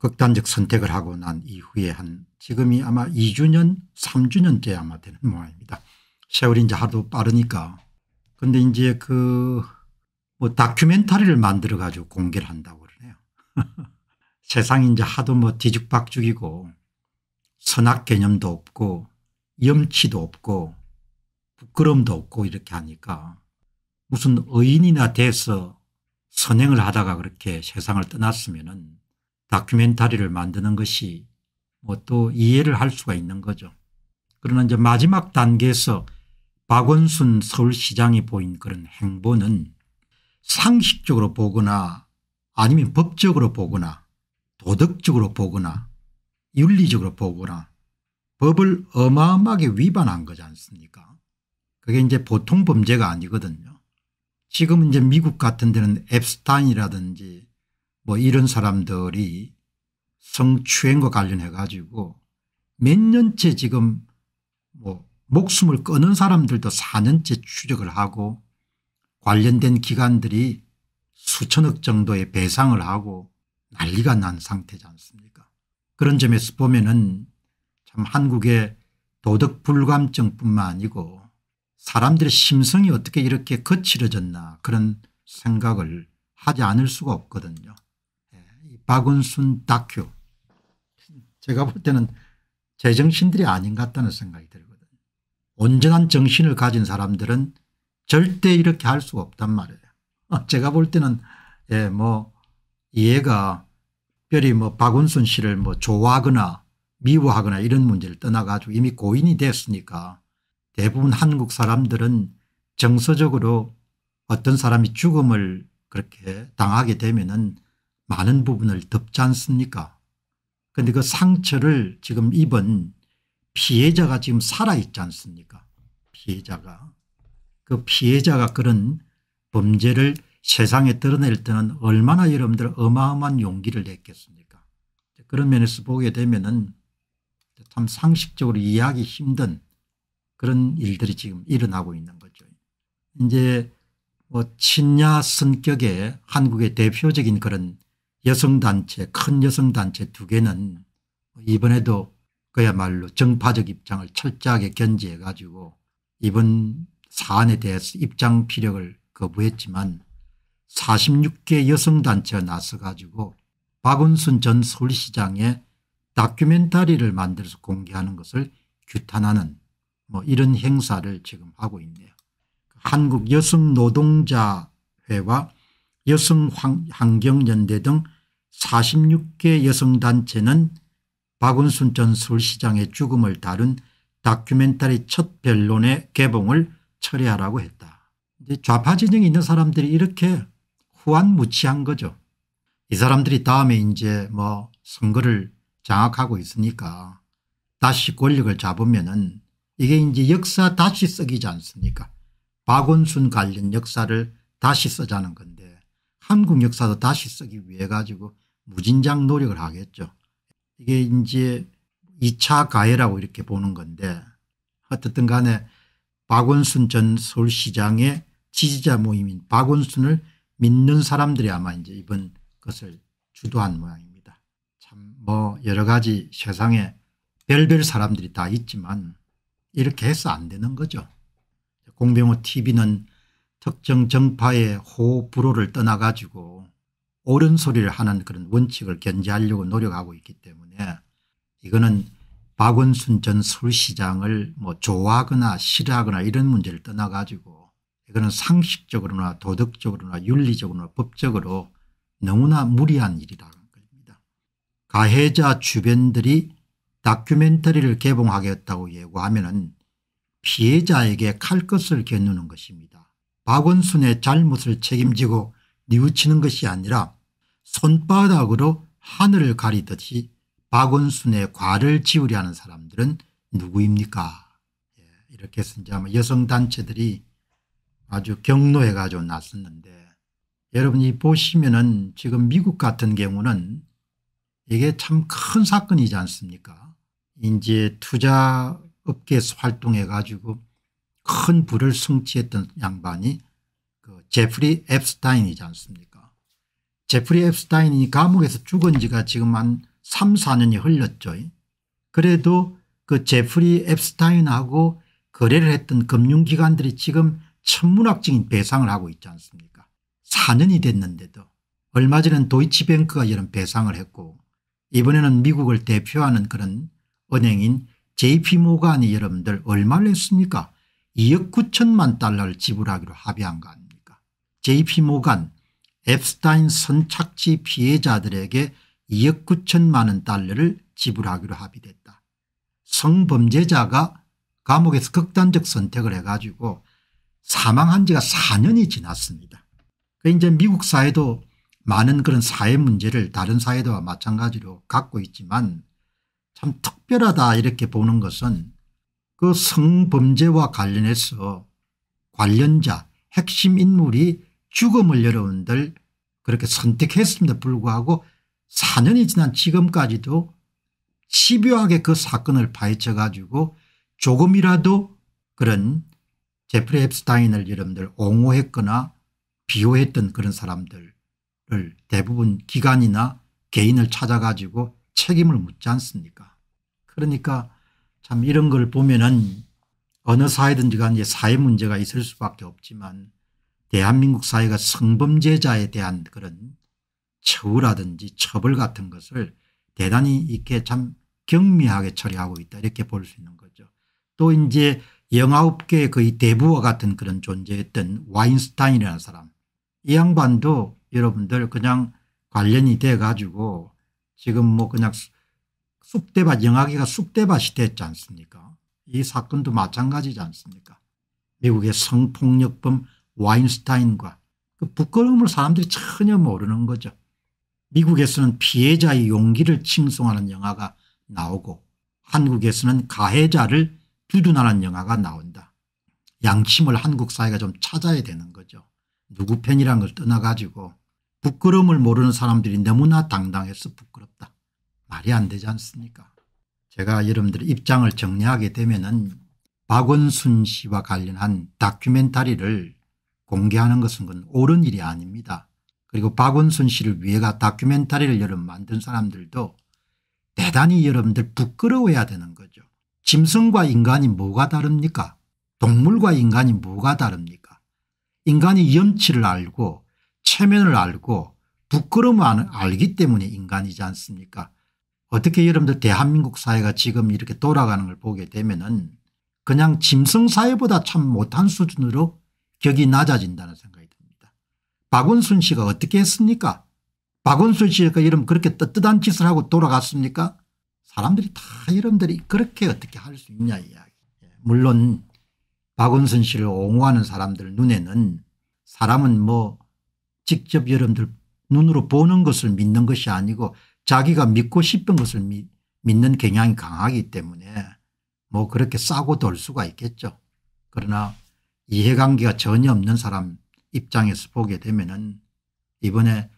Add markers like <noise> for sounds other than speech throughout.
극단적 선택을 하고 난 이후에 한 지금이 아마 2주년 3주년째 아마 되는 모양입니다. 세월이 이제 하도 빠르니까 근데 이제 그뭐 다큐멘터리를 만들어 가지고 공개를 한다고 그러네요. <laughs> 세상이 이제 하도 뭐 뒤죽박죽이고 선악 개념도 없고 염치도 없고 부끄럼도 없고 이렇게 하니까 무슨 의인이나 돼서 선행을 하다가 그렇게 세상을 떠났으면 다큐멘터리를 만드는 것이 뭐 또 이해를 할 수가 있는 거죠. 그러나 이제 마지막 단계에서 박원순 서울시장이 보인 그런 행보는 상식적으로 보거나 아니면 법적으로 보거나 도덕적으로 보거나 윤리적으로 보거나 법을 어마어마하게 위반한 거지 않습니까 그게 이제 보통 범죄가 아니거든요. 지금 이제 미국 같은 데는 앱스타인이라든지 뭐 이런 사람들이 성추행과 관련해 가지고 몇 년째 지금 뭐 목숨을 끊은 사람들도 4년째 추적을 하고 관련된 기관들이 수천억 정도의 배상을 하고 난리가 난 상태지 않습니까 그런 점에서 보면은 참 한국의 도덕 불감증 뿐만 아니고 사람들의 심성이 어떻게 이렇게 거칠어졌나 그런 생각을 하지 않을 수가 없거든요. 박은순 다큐 제가 볼 때는 제정신들이 아닌 것 같다는 생각이 들거든요. 온전한 정신을 가진 사람들은 절대 이렇게 할 수가 없단 말이에요. 어, 제가 볼 때는 예, 뭐 이해가 별히 뭐 박원순 씨를 뭐 좋아하거나 미워하거나 이런 문제를 떠나가지고 이미 고인이 됐으니까 대부분 한국 사람들은 정서적으로 어떤 사람이 죽음을 그렇게 당하게 되면은 많은 부분을 덮지 않습니까 그런데 그 상처를 지금 입은 피해자가 지금 살아있지 않습니까 피해자가 그 피해자가 그런 범죄를 세상에 드러낼 때는 얼마나 여러분들 어마어마한 용기를 냈겠습니까 그런 면에서 보게 되면 참 상식적으로 이해하기 힘든 그런 일들이 지금 일어나고 있는 거죠. 이제 뭐 친야 성격의 한국의 대표적인 그런 여성단체 큰 여성단체 두 개는 이번에도 그야말로 정파적 입장을 철저하게 견지해 가지고 이번 사안에 대해서 입장 피력을 거부했지만 46개 여성단체가 나서 가지고 박은순 전 서울시장의 다큐멘터리를 만들어서 공개하는 것을 규탄하는 뭐 이런 행사를 지금 하고 있네요. 한국여성노동자회와 여성 환경연대 등 46개 여성단체는 박원순 전 서울시장의 죽음을 다룬 다큐멘터리 첫 변론의 개봉을 철회하라고 했다. 좌파 진영이 있는 사람들이 이렇게 후안무치한 거죠. 이 사람들이 다음에 이제 뭐 선거를 장악하고 있으니까 다시 권력을 잡으면은 이게 이제 역사 다시 쓰기지 않습니까? 박원순 관련 역사를 다시 쓰자는 건데 한국 역사도 다시 쓰기 위해 가지고 무진장 노력을 하겠죠. 이게 이제 2차 가해라고 이렇게 보는 건데 어쨌든 간에 박원순 전 서울시장의 지지자 모임인 박원순을 믿는 사람들이 아마 이제 이번 것을 주도한 모양입니다. 참 뭐 여러 가지 세상에 별별 사람들이 다 있지만 이렇게 해서 안 되는 거죠. 공병호 tv는 특정 정파의 호불호를 떠나가지고 옳은 소리를 하는 그런 원칙을 견제하려고 노력하고 있기 때문에 이거는 박원순 전 서울시장을 뭐 좋아하거나 싫어하거나 이런 문제를 떠나가지고 이거는 상식적으로나 도덕적으로나 윤리적으로나 법적으로 너무나 무리한 일이라는 겁니다. 가해자 주변들이 다큐멘터리를 개봉하겠다고 예고하면 피해자에게 칼것을 겨누는 것입니다. 박원순의 잘못을 책임지고 뉘우치는 것이 아니라 손바닥으로 하늘을 가리듯이 박원순의 과를 지우려는 사람들은 누구입니까 예, 이렇게 해서 이제 아마 여성단체들이 아주 경로해 가지고 났었는데 여러분이 보시면은 지금 미국 같은 경우는 이게 참 큰 사건이지 않습니까 이제 투자업계에서 활동해 가지고 큰 부를 성취했던 양반이 그 제프리 앱스타인이지 않습니까 제프리 앱스타인이 감옥에서 죽은 지가 지금 한 3, 4년이 흘렀죠. 그래도 그 제프리 앱스타인하고 거래를 했던 금융기관들이 지금 천문학적인 배상을 하고 있지 않습니까 4년이 됐는데도 얼마 전엔 도이치뱅크가 이런 배상을 했고 이번에는 미국을 대표하는 그런 은행인 JP모간이 여러분들 얼마를 했습니까 2억 9천만 달러를 지불하기로 합의한 거 아닙니까 jp모간 앱스타인 선착취 피해자들에게 2억 9천만 원 달러를 지불하기로 합의됐다. 성범죄자가 감옥에서 극단적 선택을 해가지고 사망한 지가 4년이 지났습니다. 그 이제 미국 사회도 많은 그런 사회 문제를 다른 사회와 마찬가지로 갖고 있지만 참 특별하다 이렇게 보는 것은 그 성범죄와 관련해서 관련자 핵심 인물이 죽음을 여러분들 그렇게 선택했음에도 불구하고 4년이 지난 지금까지도 집요하게 그 사건을 파헤쳐 가지고 조금이라도 그런 제프리 앱스타인을 여러분들 옹호했거나 비호했던 그런 사람들을 대부분 기관이나 개인을 찾아가지고 책임을 묻지 않습니까 그러니까 참 이런 걸 보면은 어느 사회든지 간에 사회 문제가 있을 수밖에 없지만 대한민국 사회가 성범죄자에 대한 그런 처우라든지 처벌 같은 것을 대단히 이렇게 참 경미하게 처리하고 있다 이렇게 볼 수 있는 거죠. 또 이제 영화업계의 거의 대부와 같은 그런 존재였던 와인스타인이라는 사람 이 양반도 여러분들 그냥 관련이 돼 가지고 지금 뭐 그냥 쑥대밭 영아기가 쑥대밭이 됐지 않습니까 이 사건도 마찬가지지 않습니까 미국의 성폭력범 와인스타인과 그 부끄러움을 사람들이 전혀 모르는 거죠. 미국에서는 피해자의 용기를 칭송하는 영화가 나오고 한국에서는 가해자를 두둔하는 영화가 나온다. 양심을 한국 사회가 좀 찾아야 되는 거죠. 누구 편이란 걸 떠나가지고 부끄러움을 모르는 사람들이 너무나 당당해서 부끄럽다. 말이 안 되지 않습니까 제가 여러분들의 입장을 정리하게 되면 은 박원순 씨와 관련한 다큐멘터리를 공개하는 것은 건 옳은 일이 아닙니다. 그리고 박원순 씨를 위해가 다큐멘터리를 여러분 만든 사람들도 대단히 여러분들 부끄러워야 되는 거죠. 짐승과 인간이 뭐가 다릅니까 동물과 인간이 뭐가 다릅니까 인간이 염치를 알고 체면을 알고 부끄러움을 알기 때문에 인간이지 않습니까 어떻게 여러분들 대한민국 사회가 지금 이렇게 돌아가는 걸 보게 되면 은 그냥 짐승사회보다 참 못한 수준으로 격이 낮아진다는 생각이 듭니다. 박원순 씨가 어떻게 했습니까 박원순 씨가 여러분 그렇게 떳떳한 짓을 하고 돌아갔습니까 사람들이 다 여러분들이 그렇게 어떻게 할 수 있냐 이야기 예, 물론 박원순 씨를 옹호하는 사람들 눈에는 사람은 뭐 직접 여러분들 눈으로 보는 것을 믿는 것이 아니고 자기가 믿고 싶은 것을 미, 믿는 경향이 강하기 때문에 뭐 그렇게 싸고 돌 수가 있겠죠. 그러나 이해관계가 전혀 없는 사람 입장에서 보게 되면은 이번에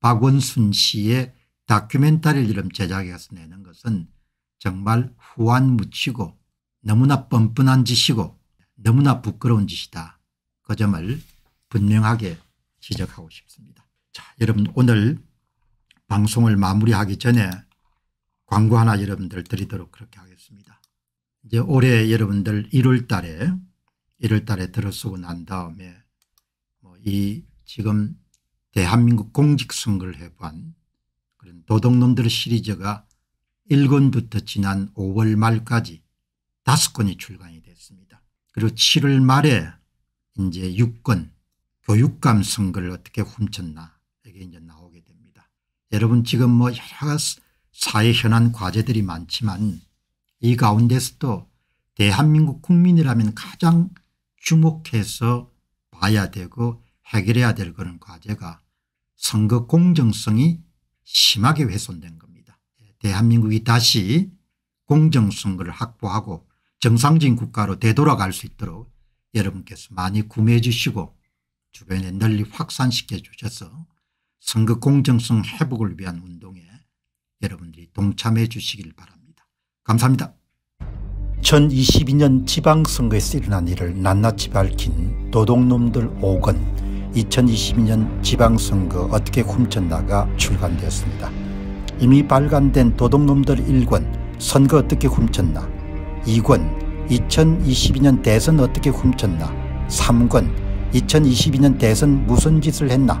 박원순 씨의 다큐멘터리를 제작해서 내는 것은 정말 후한무치고 너무나 뻔뻔한 짓이고 너무나 부끄러운 짓이다. 그 점을 분명하게 지적하고 싶습니다. 자 여러분 오늘 방송을 마무리하기 전에 광고 하나 여러분들 드리도록 그렇게 하겠습니다. 이제 올해 여러분들 1월 달에 1월 달에 들어서고 난 다음에 뭐 이 지금 대한민국 공직선거를 해본 그런 도덕놈들 시리즈가 1권부터 지난 5월 말까지 5권이 출간이 됐습니다. 그리고 7월 말에 이제 6권 교육감 선거를 어떻게 훔쳤나 이게 이제 나오게 됩니다. 여러분 지금 뭐 여러 사회 현안 과제들이 많지만 이 가운데서도 대한민국 국민이라면 가장 주목해서 봐야 되고 해결해야 될 그런 과제가 선거 공정성이 심하게 훼손된 겁니다. 대한민국이 다시 공정선거를 확보하고 정상적인 국가로 되돌아갈 수 있도록 여러분께서 많이 구매해 주시고 주변에 널리 확산시켜 주셔서 선거 공정성 회복을 위한 운동에 여러분들이 동참해 주시길 바랍니다. 감사합니다. 2022년 지방선거에서 일어난 일을 낱낱이 밝힌 도둑놈들 5권 2022년 지방선거 어떻게 훔쳤나가 출간되었습니다. 이미 발간된 도둑놈들 1권 선거 어떻게 훔쳤나 2권 2022년 대선 어떻게 훔쳤나 3권 2022년 대선 무슨 짓을 했나